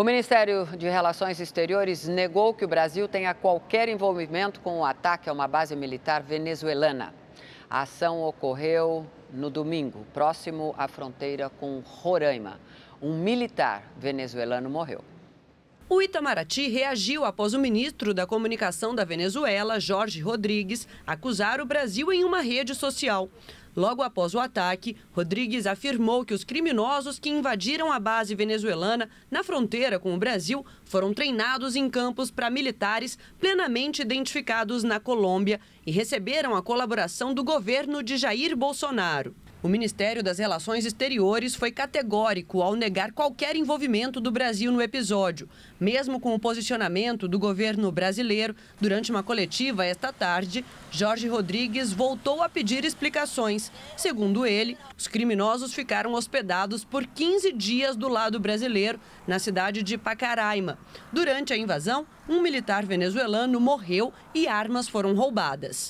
O Ministério de Relações Exteriores negou que o Brasil tenha qualquer envolvimento com o ataque a uma base militar venezuelana. A ação ocorreu no domingo, próximo à fronteira com Roraima. Um militar venezuelano morreu. O Itamaraty reagiu após o ministro da Comunicação da Venezuela, Jorge Rodrigues, acusar o Brasil em uma rede social. Logo após o ataque, Rodrigues afirmou que os criminosos que invadiram a base venezuelana na fronteira com o Brasil foram treinados em campos para militares plenamente identificados na Colômbia e receberam a colaboração do governo de Jair Bolsonaro. O Ministério das Relações Exteriores foi categórico ao negar qualquer envolvimento do Brasil no episódio, mesmo com o posicionamento do governo brasileiro. Durante uma coletiva esta tarde, Jorge Rodrigues voltou a pedir explicações. Segundo ele, os criminosos ficaram hospedados por 15 dias do lado brasileiro, na cidade de Pacaraima. Durante a invasão, um militar venezuelano morreu e armas foram roubadas.